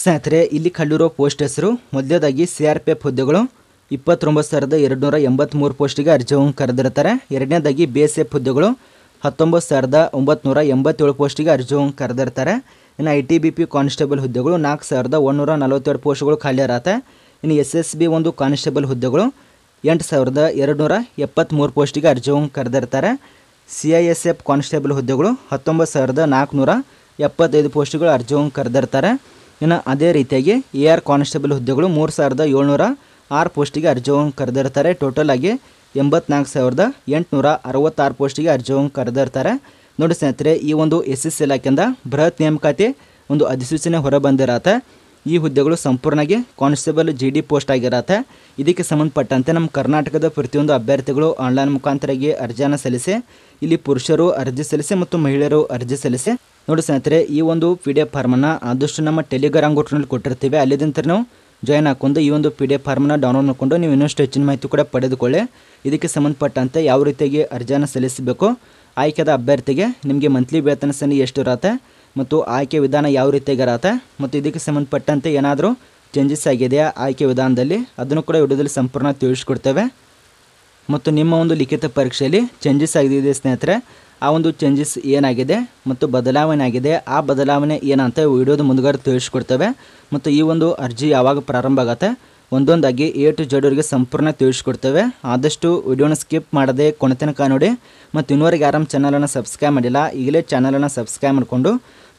ಸ್ನೇಹಿತರೆ ಇಲ್ಲಿ ಕಲ್ಲಿರೋ ಪೋಸ್ಟ್ ಹೆಸರು ಮೊದಲೇದಾಗಿ ಸಿ ಆರ್ ಪಿ ಎಫ್ ಹುದ್ದೆಗಳು ಇಪ್ಪತ್ತೊಂಬತ್ತು ಸಾವಿರದ ಎರಡುನೂರ ಎಂಬತ್ತ್ಮೂರು ಪೋಸ್ಟಿಗೆ ಅರ್ಜಿಯನ್ನು ಕರೆದಿರ್ತಾರೆ ಎರಡನೇದಾಗಿ ಬಿ ಎಸ್ ಎಫ್ ಹುದ್ದೆಗಳು ಹತ್ತೊಂಬತ್ತು ಸಾವಿರದ ಒಂಬತ್ತು ಎಂಬತ್ತೇಳು ಪೋಸ್ಟಿಗೆ ಅರ್ಜಿಯನ್ನು ಕರೆದಿರ್ತಾರೆ ಇನ್ನು I T B P constable ಹುದ್ದೆಗಳು ನಾಲ್ಕು ಸಾವಿರದ ಒಂದೂರ ನಲವತ್ತೆರಡು ಪೋಸ್ಟ್ಗಳು ಖಾಲಿ ಇರತ್ತೆ ಇನ್ನು ಎಸ್ ಎಸ್ ಬಿ ಒಂದು ಕಾನ್ಸ್ಟೇಬಲ್ ಹುದ್ದೆಗಳು ಎಂಟು ಸಾವಿರದ ಎರಡುನೂರ ಎಪ್ಪತ್ತ್ಮೂರು ಪೋಸ್ಟಿಗೆ ಅರ್ಜಿಯನ್ನು ಕರೆದಿರ್ತಾರೆ C I S F constable ಹುದ್ದೆಗಳು ಹತ್ತೊಂಬತ್ತು ಸಾವಿರದ ನಾಲ್ಕುನೂರ ಎಪ್ಪತ್ತೈದು ಪೋಸ್ಟ್ಗಳು ಅರ್ಜಿಯನ್ನು ಕರೆದಿರ್ತಾರೆ ಇನ್ನು ಅದೇ ರೀತಿಯಾಗಿ ಎ ಆರ್ ಕಾನ್ಸ್ಟೇಬಲ್ ಹುದ್ದೆಗಳು ಮೂರು ಸಾವಿರದ ಏಳ್ನೂರ ಆರು ಪೋಸ್ಟಿಗೆ ಅರ್ಜಿಯನ್ನು ಕರೆದಿರ್ತಾರೆ ಟೋಟಲ್ ಆಗಿ ಎಂಬತ್ನಾಲ್ಕು ಸಾವಿರದ ಎಂಟುನೂರ ಅರವತ್ತಾರು ಪೋಸ್ಟಿಗೆ ಅರ್ಜಿಯನ್ನು ಕರೆದಿರ್ತಾರೆ ನೋಡಿ ಸ್ನೇಹಿತರೆ ಈ ಒಂದು ಎಸ್ ಎಸ್ ಇಲಾಖೆಯಿಂದ ಬೃಹತ್ ನೇಮಕಾತಿ ಒಂದು ಅಧಿಸೂಚನೆ ಹೊರಬಂದಿರತ್ತೆ ಈ ಹುದ್ದೆಗಳು ಸಂಪೂರ್ಣವಾಗಿ ಕಾನ್ಸ್ಟೇಬಲ್ ಜಿ ಡಿ ಪೋಸ್ಟ್ ಆಗಿರತ್ತೆ ಇದಕ್ಕೆ ಸಂಬಂಧಪಟ್ಟಂತೆ ನಮ್ಮ ಕರ್ನಾಟಕದ ಪ್ರತಿಯೊಂದು ಅಭ್ಯರ್ಥಿಗಳು ಆನ್ಲೈನ್ ಮುಖಾಂತರವಾಗಿ ಅರ್ಜಿಯನ್ನು ಸಲ್ಲಿಸಿ ಇಲ್ಲಿ ಪುರುಷರು ಅರ್ಜಿ ಸಲ್ಲಿಸಿ ಮತ್ತು ಮಹಿಳೆಯರು ಅರ್ಜಿ ಸಲ್ಲಿಸಿ ನೋಡಿ ಸ್ನೇಹಿತರೆ ಈ ಒಂದು ಪಿ ಡಿ ಎಫ್ ಫಾರ್ಮನ್ನು ಆದಷ್ಟು ನಮ್ಮ ಟೆಲಿಗ್ರಾಮ್ ಗ್ರೂಪ್ನಲ್ಲಿ ಕೊಟ್ಟಿರ್ತೀವಿ ಅಲ್ಲಿದಂತರ ನಾವು ಜಾಯ್ನ್ ಹಾಕೊಂಡು ಈ ಒಂದು ಪಿ ಡಿ ಎಫ್ ಫಾರ್ಮನ್ನು ಡೌನ್ಲೋಡ್ ಮಾಡಿಕೊಂಡು ನೀವು ಇನ್ನಷ್ಟು ಹೆಚ್ಚಿನ ಮಾಹಿತಿ ಕೂಡ ಪಡೆದುಕೊಳ್ಳಿ ಇದಕ್ಕೆ ಸಂಬಂಧಪಟ್ಟಂತೆ ಯಾವ ರೀತಿಯಾಗಿ ಅರ್ಜಿಯನ್ನು ಸಲ್ಲಿಸಬೇಕು ಆಯ್ಕೆದ ಅಭ್ಯರ್ಥಿಗೆ ನಿಮಗೆ ಮಂತ್ಲಿ ವೇತನ ಎಷ್ಟು ಇರತ್ತೆ ಮತ್ತು ಆಯ್ಕೆ ವಿಧಾನ ಯಾವ ರೀತಿಯಾಗಿ ಇರತ್ತೆ ಮತ್ತು ಇದಕ್ಕೆ ಸಂಬಂಧಪಟ್ಟಂತೆ ಏನಾದರೂ ಚೇಂಜಸ್ ಆಗಿದೆಯಾ ಆಯ್ಕೆ ವಿಧಾನದಲ್ಲಿ ಅದನ್ನು ಕೂಡ ವಿಡಿಯೋದಲ್ಲಿ ಸಂಪೂರ್ಣ ತಿಳಿಸ್ಕೊಡ್ತೇವೆ ಮತ್ತು ನಿಮ್ಮ ಒಂದು ಲಿಖಿತ ಪರೀಕ್ಷೆಯಲ್ಲಿ ಚೇಂಜಸ್ ಆಗಿದೆ ಸ್ನೇಹಿತರೆ ಆ ಒಂದು ಚೇಂಜಸ್ ಏನಾಗಿದೆ ಮತ್ತು ಬದಲಾವಣೆ ಆಗಿದೆ ಆ ಬದಲಾವಣೆ ಏನಂತ ವಿಡಿಯೋದ ಮುಂದುಗಡೆ ತಿಳಿಸ್ಕೊಡ್ತೇವೆ ಮತ್ತು ಈ ಒಂದು ಅರ್ಜಿ ಯಾವಾಗ ಪ್ರಾರಂಭ ಆಗುತ್ತೆ ಒಂದೊಂದಾಗಿ ಎ ಟು ಜಡ್ವರಿಗೆ ಸಂಪೂರ್ಣ ತಿಳಿಸ್ಕೊಡ್ತೇವೆ ಆದಷ್ಟು ವಿಡಿಯೋನ ಸ್ಕಿಪ್ ಮಾಡದೆ ಕೊನೆತನಕ ನೋಡಿ ಮತ್ತು ಇನ್ನೂವರೆಗೆ ಆರಾಮ್ ಚಾನಲನ್ನು ಸಬ್ಸ್ಕ್ರೈಬ್ ಮಾಡಿಲ್ಲ ಈಗಲೇ ಚಾನಲನ್ನು ಸಬ್ಸ್ಕ್ರೈಬ್ ಮಾಡಿಕೊಂಡು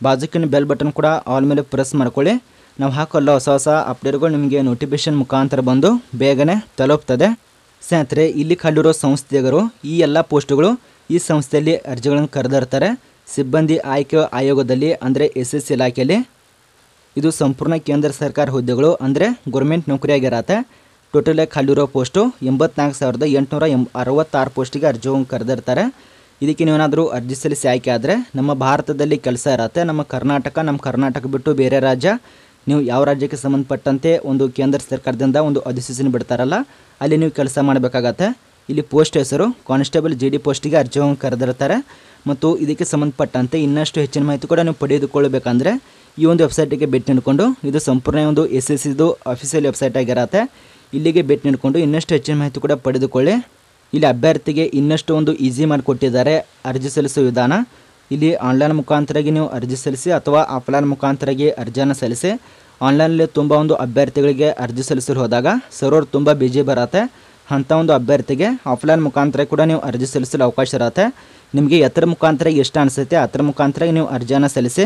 ಬಾಜುಕಿನ ಬೆಲ್ ಬಟನ್ ಕೂಡ ಆಲ್ ಮೇಲೆ ಪ್ರೆಸ್ ಮಾಡ್ಕೊಳ್ಳಿ ನಾವು ಹಾಕೋಲ್ಲ ಹೊಸ ಹೊಸ ಅಪ್ಡೇಟ್ಗಳು ನಿಮಗೆ ನೋಟಿಫಿಕೇಷನ್ ಮುಖಾಂತರ ಬಂದು ಬೇಗನೆ ತಲುಪ್ತದೆ ಸ್ನೇಹಿತರೆ ಇಲ್ಲಿ ಕಲ್ಲಿರೋ ಸಂಸ್ಥೆಗರು ಈ ಎಲ್ಲ ಪೋಸ್ಟ್ಗಳು ಈ ಸಂಸ್ಥೆಯಲ್ಲಿ ಅರ್ಜಿಗಳನ್ನು ಕರೆದಿರ್ತಾರೆ ಸಿಬ್ಬಂದಿ ಆಯ್ಕೆ ಆಯೋಗದಲ್ಲಿ ಅಂದರೆ ಎಸ್ ಎಸ್ ಇಲಾಖೆಯಲ್ಲಿ ಇದು ಸಂಪೂರ್ಣ ಕೇಂದ್ರ ಸರ್ಕಾರ ಹುದ್ದೆಗಳು ಅಂದರೆ ಗೌರ್ಮೆಂಟ್ ನೌಕರಿಯಾಗಿರತ್ತೆ ಟೋಟಲಾಗಿ ಖಾಲಿರೋ ಪೋಸ್ಟು ಎಂಬತ್ನಾಲ್ಕು ಸಾವಿರದ ಎಂಟುನೂರ ಎಂ ಅರವತ್ತಾರು ಪೋಸ್ಟಿಗೆ ಅರ್ಜಿ ಕರೆದಿರ್ತಾರೆ ಇದಕ್ಕೆ ನೀವೇನಾದರೂ ಅರ್ಜಿ ಸಲ್ಲಿಸಿ ಆಯ್ಕೆ ಆದರೆ ನಮ್ಮ ಭಾರತದಲ್ಲಿ ಕೆಲಸ ಇರತ್ತೆ ನಮ್ಮ ಕರ್ನಾಟಕ ನಮ್ಮ ಕರ್ನಾಟಕ ಬಿಟ್ಟು ಬೇರೆ ರಾಜ್ಯ ನೀವು ಯಾವ ರಾಜ್ಯಕ್ಕೆ ಸಂಬಂಧಪಟ್ಟಂತೆ ಒಂದು ಕೇಂದ್ರ ಸರ್ಕಾರದಿಂದ ಒಂದು ಅಧಿಸೂಚನೆ ಬಿಡ್ತಾರಲ್ಲ ಅಲ್ಲಿ ನೀವು ಕೆಲಸ ಮಾಡಬೇಕಾಗತ್ತೆ ಇಲ್ಲಿ ಪೋಸ್ಟ್ ಹೆಸರು ಕಾನ್ಸ್ಟೇಬಲ್ ಜಿ ಡಿ ಪೋಸ್ಟಿಗೆ ಅರ್ಜಿಯನ್ನು ಕರೆದಿರ್ತಾರೆ ಮತ್ತು ಇದಕ್ಕೆ ಸಂಬಂಧಪಟ್ಟಂತೆ ಇನ್ನಷ್ಟು ಹೆಚ್ಚಿನ ಮಾಹಿತಿ ಕೂಡ ನೀವು ಪಡೆದುಕೊಳ್ಳಬೇಕಂದ್ರೆ ಈ ಒಂದು ವೆಬ್ಸೈಟಿಗೆ ಭೇಟಿ ನೀಡಿಕೊಂಡು ಇದು ಸಂಪೂರ್ಣ ಒಂದು ಎಸ್ ಎಸ್ ಸಿದು ಆಫೀಸಿಯಲ್ ವೆಬ್ಸೈಟ್ ಆಗಿರತ್ತೆ ಇಲ್ಲಿಗೆ ಭೇಟಿ ನೀಡಿಕೊಂಡು ಇನ್ನಷ್ಟು ಹೆಚ್ಚಿನ ಮಾಹಿತಿ ಕೂಡ ಪಡೆದುಕೊಳ್ಳಿ ಇಲ್ಲಿ ಅಭ್ಯರ್ಥಿಗೆ ಇನ್ನಷ್ಟು ಒಂದು ಈಸಿ ಮಾಡಿಕೊಟ್ಟಿದ್ದಾರೆ ಅರ್ಜಿ ಸಲ್ಲಿಸುವ ವಿಧಾನ ಇಲ್ಲಿ ಆನ್ಲೈನ್ ಮುಖಾಂತರಾಗಿ ನೀವು ಅರ್ಜಿ ಸಲ್ಲಿಸಿ ಅಥವಾ ಆಫ್ಲೈನ್ ಮುಖಾಂತರಾಗಿ ಅರ್ಜಿಯನ್ನು ಸಲ್ಲಿಸಿ ಆನ್ಲೈನಲ್ಲಿ ತುಂಬ ಒಂದು ಅಭ್ಯರ್ಥಿಗಳಿಗೆ ಅರ್ಜಿ ಸಲ್ಲಿಸಲು ಹೋದಾಗ ಸರ್ವರ್ ತುಂಬ ಬಿಜಿ ಬರತ್ತೆ ಅಂಥ ಒಂದು ಅಭ್ಯರ್ಥಿಗೆ ಆಫ್ಲೈನ್ ಮುಖಾಂತರ ಕೂಡ ನೀವು ಅರ್ಜಿ ಸಲ್ಲಿಸಲು ಅವಕಾಶ ಇರುತ್ತೆ ನಿಮಗೆ ಎತ್ತರ ಮುಖಾಂತರ ಎಷ್ಟು ಅನಿಸುತ್ತೆ ಹತ್ರ ಮುಖಾಂತರ ನೀವು ಅರ್ಜಿಯನ್ನು ಸಲ್ಲಿಸಿ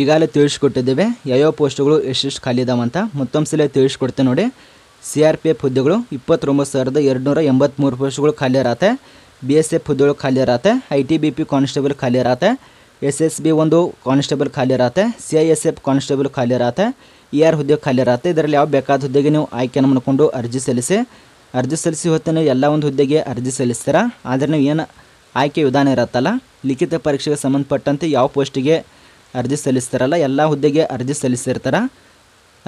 ಈಗಾಗಲೇ ತಿಳಿಸ್ಕೊಟ್ಟಿದ್ದೇವೆ ಯಾವ ಪೋಸ್ಟ್ಗಳು ಎಷ್ಟೆಷ್ಟು ಖಾಲಿ ಇದಾವಂತ ಮತ್ತೊಂದು ಸಲ ತಿಳಿಸ್ಕೊಡ್ತೇವೆ ನೋಡಿ ಸಿ ಆರ್ ಪಿ ಎಫ್ ಹುದ್ದೆಗಳು ಇಪ್ಪತ್ತೊಂಬತ್ತು ಸಾವಿರದ ಎರಡುನೂರ ಎಂಬತ್ತ್ಮೂರು ಪೋಸ್ಟ್ಗಳು ಖಾಲಿ ಇರತ್ತೆ ಬಿ ಎಸ್ ಎಫ್ ಹುದ್ದೆಗಳು ಖಾಲಿ ಇರತ್ತೆ I T B P constable ಖಾಲಿ ಇರತ್ತೆ ಎಸ್ ಎಸ್ ಬಿ ಒಂದು ಕಾನ್ಸ್ಟೇಬಲ್ ಖಾಲಿ ಇರತ್ತೆ C I S F constable ಖಾಲಿ ಇರತ್ತೆ ಇ e ಆರ್ ಹುದ್ದೆ ಖಾಲಿ ಇರತ್ತೆ ಇದರಲ್ಲಿ ಯಾವ ಬೇಕಾದ ಹುದ್ದೆಗೆ ನೀವು ಆಯ್ಕೆಯನ್ನು ಮಾಡ್ಕೊಂಡು ಅರ್ಜಿ ಸಲ್ಲಿಸಿ ಅರ್ಜಿ ಸಲ್ಲಿಸಿ ಹೊತ್ತಿನ ಎಲ್ಲ ಒಂದು ಹುದ್ದೆಗೆ ಅರ್ಜಿ ಸಲ್ಲಿಸ್ತೀರ ಆದರೆ ನೀವು ಏನು ಆಯ್ಕೆ ವಿಧಾನ ಇರತ್ತಲ್ಲ ಲಿಖಿತ ಪರೀಕ್ಷೆಗೆ ಸಂಬಂಧಪಟ್ಟಂತೆ ಯಾವ ಪೋಸ್ಟಿಗೆ ಅರ್ಜಿ ಸಲ್ಲಿಸ್ತಾರಲ್ಲ ಎಲ್ಲ ಹುದ್ದೆಗೆ ಅರ್ಜಿ ಸಲ್ಲಿಸಿರ್ತಾರ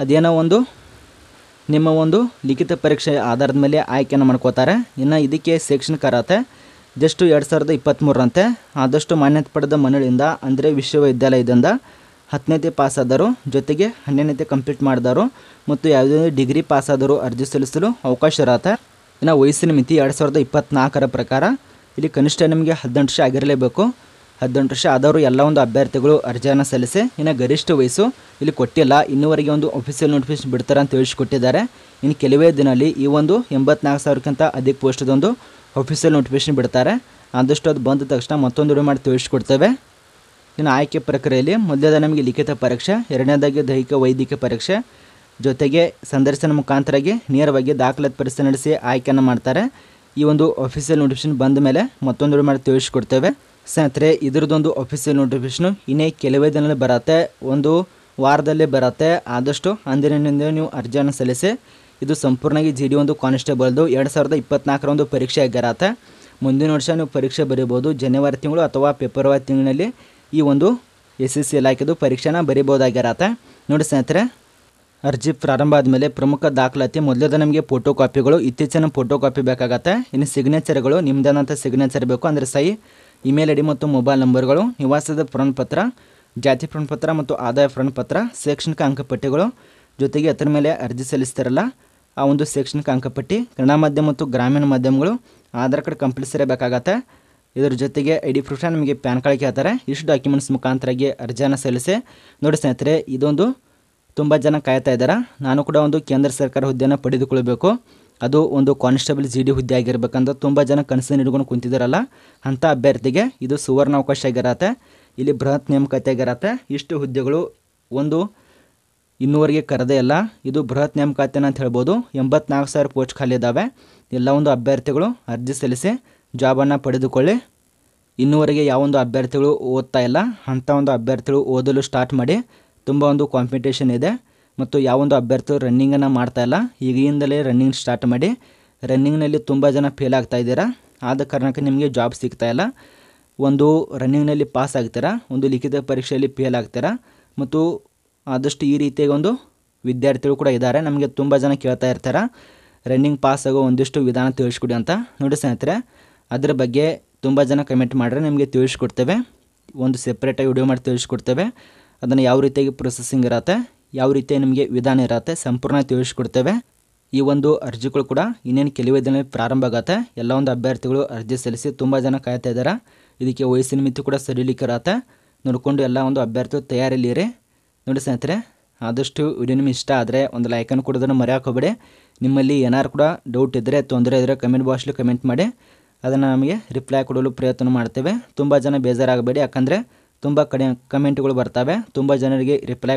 ಅದೇನೋ ಒಂದು ನಿಮ್ಮ ಒಂದು ಲಿಖಿತ ಪರೀಕ್ಷೆ ಆಧಾರದ ಮೇಲೆ ಆಯ್ಕೆಯನ್ನು ಮಾಡ್ಕೋತಾರೆ ಇನ್ನು ಇದಕ್ಕೆ ಶೈಕ್ಷಣಿಕ ಅರ್ಹತೆ ಜಸ್ಟು ಎರಡು ಸಾವಿರದ ಇಪ್ಪತ್ತ್ಮೂರರಂತೆ ಆದಷ್ಟು ಮಾನ್ಯತೆ ಪಡೆದ ಮನೆಯಿಂದ ಅಂದರೆ ವಿಶ್ವವಿದ್ಯಾಲಯದಿಂದ ಪಾಸ್ ಪಾಸಾದರು ಜೊತೆಗೆ ಹನ್ನೆರಡನೇತಿ ಕಂಪ್ಲೀಟ್ ಮಾಡಿದವರು ಮತ್ತು ಯಾವುದೇ ಡಿಗ್ರಿ ಪಾಸಾದರೂ ಅರ್ಜಿ ಸಲ್ಲಿಸಲು ಅವಕಾಶ ಇರತ್ತೆ ಇನ್ನು ವಯಸ್ಸಿನ ಮಿತಿ ಎರಡು ಸಾವಿರದ ಇಪ್ಪತ್ತ್ನಾಲ್ಕರ ಪ್ರಕಾರ ಇಲ್ಲಿ ಕನಿಷ್ಠ ನಿಮಗೆ ಹದಿನೆಂಟು ವರ್ಷ ಆಗಿರಲೇಬೇಕು ಹದಿನೆಂಟು ವರ್ಷ ಆದವರು ಎಲ್ಲ ಒಂದು ಅಭ್ಯರ್ಥಿಗಳು ಅರ್ಜಿಯನ್ನು ಸಲ್ಲಿಸಿ ಇನ್ನು ಗರಿಷ್ಠ ವಯಸ್ಸು ಇಲ್ಲಿ ಕೊಟ್ಟಿಲ್ಲ ಇನ್ನೂವರೆಗೆ ಒಂದು ಅಫಿಷಿಯಲ್ ನೋಟಿಫಿಕೇಶನ್ ಬಿಡ್ತಾರೆ ಅಂತ ತಿಳಿಸಿಕೊಟ್ಟಿದ್ದಾರೆ ಇನ್ನು ಕೆಲವೇ ದಿನದಲ್ಲಿ ಈ ಒಂದು ಎಂಬತ್ನಾಲ್ಕು ಸಾವಿರಕ್ಕಿಂತ ಅಧಿಕ ಪೋಸ್ಟದೊಂದು ಅಫಿಷಿಯಲ್ ನೋಟಿಫಿಕೇಶನ್ ಬಿಡ್ತಾರೆ ಆದಷ್ಟು ಅದು ಬಂದ ತಕ್ಷಣ ಮತ್ತೊಂದು ಮಾಡಿ ತಿಳಿಸ್ಕೊಡ್ತೇವೆ ಇನ್ನು ಆಯ್ಕೆ ಪ್ರಕ್ರಿಯೆಯಲ್ಲಿ ಮೊದಲಾದ ನಮಗೆ ಲಿಖಿತ ಪರೀಕ್ಷೆ ಎರಡನೇದಾಗಿ ದೈಹಿಕ ವೈದ್ಯಕೀಯ ಪರೀಕ್ಷೆ ಜೊತೆಗೆ ಸಂದರ್ಶನ ಮುಖಾಂತರಾಗಿ ನೇರವಾಗಿ ದಾಖಲಾತಿ ಪರೀಕ್ಷೆ ನಡೆಸಿ ಆಯ್ಕೆಯನ್ನು ಮಾಡ್ತಾರೆ ಈ ಒಂದು ಅಫಿಷಿಯಲ್ ನೋಟಿಫಿಕೇಶನ್ ಬಂದ ಮೇಲೆ ಮತ್ತೊಂದು ಮಾಡಿ ತಿಳಿಸ್ಕೊಡ್ತೇವೆ ಸ್ನೇಹಿತರೆ ಇದರದೊಂದು ಅಫಿಷಿಯಲ್ ನೋಟಿಫಿಕೇಶನು ಇನ್ನೇ ಕೆಲವೇ ದಿನದಲ್ಲಿ ಬರತ್ತೆ ಒಂದು ವಾರದಲ್ಲಿ ಬರತ್ತೆ ಆದಷ್ಟು ಅಂದಿನಿಂದ ನೀವು ಅರ್ಜಿಯನ್ನು ಸಲ್ಲಿಸಿ ಇದು ಸಂಪೂರ್ಣವಾಗಿ ಜಿ ಡಿ ಒಂದು ಕಾನ್ಸ್ಟೇಬಲ್ದು ಎರಡು ಸಾವಿರದ ಇಪ್ಪತ್ನಾಲ್ಕರ ಒಂದು ಪರೀಕ್ಷೆ ಆಗಿರತ್ತೆ ಮುಂದಿನ ವರ್ಷ ನೀವು ಪರೀಕ್ಷೆ ಬರೀಬೋದು ಜನವರಿ ತಿಂಗಳು ಅಥವಾ ಫೆಬ್ರವರಿ ತಿಂಗಳಲ್ಲಿ ಈ ಒಂದು ಎಸ್ ಎಸ್ ಸಿ ಇಲಾಖೆದು ಪರೀಕ್ಷೆನ ಬರಿಬೋದಾಗಿರತ್ತೆ ನೋಡಿ ಸ್ನೇಹಿತರೆ ಅರ್ಜಿ ಪ್ರಾರಂಭ ಆದಮೇಲೆ ಪ್ರಮುಖ ದಾಖಲಾತಿ ಮೊದಲದ ನಮಗೆ ಫೋಟೋ ಕಾಪಿಗಳು ಇತ್ತೀಚಿನ ಫೋಟೋ ಕಾಪಿ ಬೇಕಾಗತ್ತೆ ಇನ್ನು ಸಿಗ್ನೇಚರ್ಗಳು ನಿಮ್ಮದೇನಂಥ ಸಿಗ್ನೇಚರ್ ಬೇಕು ಅಂದರೆ ಸಹಿ ಇಮೇಲ್ ಐ ಡಿ ಮತ್ತು ಮೊಬೈಲ್ ನಂಬರ್ಗಳು ನಿವಾಸದ ಪ್ರಮಾಣಪತ್ರ ಜಾತಿ ಪ್ರಮಾಣಪತ್ರ ಮತ್ತು ಆದಾಯ ಪ್ರಮಾಣಪತ್ರ ಶೈಕ್ಷಣಿಕ ಅಂಕಪಟ್ಟಿಗಳು ಜೊತೆಗೆ ಅದರ ಮೇಲೆ ಅರ್ಜಿ ಸಲ್ಲಿಸ್ತಾರಲ್ಲ ಆ ಒಂದು ಶೈಕ್ಷಣಿಕ ಅಂಕಪಟ್ಟಿ ಕನ್ನಡ ಮಾಧ್ಯಮ ಮತ್ತು ಗ್ರಾಮೀಣ ಮಾಧ್ಯಮಗಳು ಆಧಾರ್ ಕಾರ್ಡ್ ಕಂಪಲ್ಸರಿ ಬೇಕಾಗತ್ತೆ ಇದರ ಜೊತೆಗೆ ಐ ಡಿ ಪ್ರೂಫ್ನ ನಿಮಗೆ ಪ್ಯಾನ್ ಕಾರ್ಡ್ ಕೇಳ್ತಾರೆ ಇಷ್ಟು ಡಾಕ್ಯುಮೆಂಟ್ಸ್ ಮುಖಾಂತರಾಗಿ ಅರ್ಜಿಯನ್ನು ಸಲ್ಲಿಸಿ ನೋಡಿ ಸ್ನೇಹಿತರೆ ಇದೊಂದು ತುಂಬ ಜನ ಕಾಯ್ತಾ ಇದ್ದಾರೆ ನಾನು ಕೂಡ ಒಂದು ಕೇಂದ್ರ ಸರ್ಕಾರ ಹುದ್ದೆಯನ್ನು ಪಡೆದುಕೊಳ್ಬೇಕು ಅದು ಒಂದು ಕಾನ್ಸ್ಟೇಬಲ್ ಜಿ ಡಿ ಹುದ್ದೆ ಆಗಿರಬೇಕಂತ ತುಂಬ ಜನ ಕನಸನ್ನು ಹಿಡ್ಕೊಂಡು ಕುಂತಿದ್ದಾರಲ್ಲ ಅಂಥ ಅಭ್ಯರ್ಥಿಗೆ ಇದು ಸುವರ್ಣ ಅವಕಾಶ ಆಗಿರತ್ತೆ ಇಲ್ಲಿ ಬೃಹತ್ ನೇಮಕಾತಿ ಆಗಿರತ್ತೆ ಇಷ್ಟು ಹುದ್ದೆಗಳು ಒಂದು ಇನ್ನೂವರೆಗೆ ಕರೆದೇ ಇಲ್ಲ ಇದು ಬೃಹತ್ ನೇಮಕಾತಿನ ಅಂತ ಹೇಳ್ಬೋದು ಎಂಬತ್ನಾಲ್ಕು ಸಾವಿರ ಪೋಸ್ಟ್ ಖಾಲಿ ಇದ್ದಾವೆ ಎಲ್ಲ ಒಂದು ಅಭ್ಯರ್ಥಿಗಳು ಅರ್ಜಿ ಸಲ್ಲಿಸಿ ಜಾಬನ್ನು ಪಡೆದುಕೊಳ್ಳಿ ಇನ್ನೂವರೆಗೆ ಯಾವೊಂದು ಅಭ್ಯರ್ಥಿಗಳು ಓದ್ತಾ ಇಲ್ಲ ಅಂಥ ಒಂದು ಅಭ್ಯರ್ಥಿಗಳು ಓದಲು ಸ್ಟಾರ್ಟ್ ಮಾಡಿ ತುಂಬ ಒಂದು ಕಾಂಪಿಟೇಷನ್ ಇದೆ ಮತ್ತು ಯಾವೊಂದು ಅಭ್ಯರ್ಥಿಗಳು ರನ್ನಿಂಗನ್ನು ಮಾಡ್ತಾ ಇಲ್ಲ ಈಗಿಂದಲೇ ರನ್ನಿಂಗ್ ಸ್ಟಾರ್ಟ್ ಮಾಡಿ ರನ್ನಿಂಗ್ನಲ್ಲಿ ತುಂಬ ಜನ ಫೇಲ್ ಆಗ್ತಾ ಇದ್ದೀರಾ ಆದ ಕಾರಣಕ್ಕೆ ನಿಮಗೆ ಜಾಬ್ ಸಿಗ್ತಾ ಇಲ್ಲ ಒಂದು ರನ್ನಿಂಗ್ನಲ್ಲಿ ಪಾಸ್ ಆಗ್ತೀರಾ ಒಂದು ಲಿಖಿತ ಪರೀಕ್ಷೆಯಲ್ಲಿ ಫೇಲ್ ಆಗ್ತೀರಾ ಮತ್ತು ಆದಷ್ಟು ಈ ಒಂದು ವಿದ್ಯಾರ್ಥಿಗಳು ಕೂಡ ಇದ್ದಾರೆ ನಮಗೆ ತುಂಬ ಜನ ಕೇಳ್ತಾ ಇರ್ತಾರೆ ರನ್ನಿಂಗ್ ಪಾಸ್ ಆಗೋ ಒಂದಿಷ್ಟು ವಿಧಾನ ತಿಳಿಸ್ಕೊಡಿ ಅಂತ ನೋಡಿ ಸ್ನೇಹಿತರೆ ಅದರ ಬಗ್ಗೆ ತುಂಬ ಜನ ಕಮೆಂಟ್ ಮಾಡ್ರೆ ನಿಮಗೆ ತಿಳಿಸ್ಕೊಡ್ತೇವೆ ಒಂದು ಸೆಪ್ರೇಟಾಗಿ ವಿಡಿಯೋ ಮಾಡಿ ತಿಳಿಸ್ಕೊಡ್ತೇವೆ ಅದನ್ನು ಯಾವ ರೀತಿಯಾಗಿ ಪ್ರೊಸೆಸಿಂಗ್ ಇರತ್ತೆ ಯಾವ ರೀತಿ ನಿಮಗೆ ವಿಧಾನ ಇರತ್ತೆ ಸಂಪೂರ್ಣ ತಿಳಿಸ್ಕೊಡ್ತೇವೆ ಈ ಒಂದು ಅರ್ಜಿಗಳು ಕೂಡ ಇನ್ನೇನು ಕೆಲವೇ ದಿನ ಪ್ರಾರಂಭ ಆಗುತ್ತೆ ಎಲ್ಲ ಒಂದು ಅಭ್ಯರ್ಥಿಗಳು ಅರ್ಜಿ ಸಲ್ಲಿಸಿ ತುಂಬ ಜನ ಕಾಯ್ತಾ ಇದ್ದಾರೆ ಇದಕ್ಕೆ ವಯಸ್ಸಿನ ಮಿತಿ ಕೂಡ ಇರತ್ತೆ ನೋಡಿಕೊಂಡು ಎಲ್ಲ ಒಂದು ಅಭ್ಯರ್ಥಿಗಳು ತಯಾರಿಲ್ಲಿರಿ ನೋಡಿ ಸ್ನೇಹಿತರೆ ಆದಷ್ಟು ವಿಡಿಯೋ ನಿಮಗೆ ಇಷ್ಟ ಆದರೆ ಒಂದು ಲೈಕನ್ನು ಕೊಡೋದನ್ನು ಮರೆಯಾಕೋಬೇಡಿ ನಿಮ್ಮಲ್ಲಿ ಏನಾರು ಕೂಡ ಡೌಟ್ ಇದ್ದರೆ ತೊಂದರೆ ಇದ್ದರೆ ಕಮೆಂಟ್ ಬಾಕ್ಸಲ್ಲಿ ಕಮೆಂಟ್ ಮಾಡಿ ಅದನ್ನು ನಮಗೆ ರಿಪ್ಲೈ ಕೊಡಲು ಪ್ರಯತ್ನ ಮಾಡ್ತೇವೆ ತುಂಬ ಜನ ಬೇಜಾರಾಗಬೇಡಿ ಯಾಕಂದರೆ ತುಂಬ ಕಮೆಂಟ್ ಕಮೆಂಟ್ಗಳು ಬರ್ತವೆ ತುಂಬಾ ಜನರಿಗೆ ರಿಪ್ಲೈ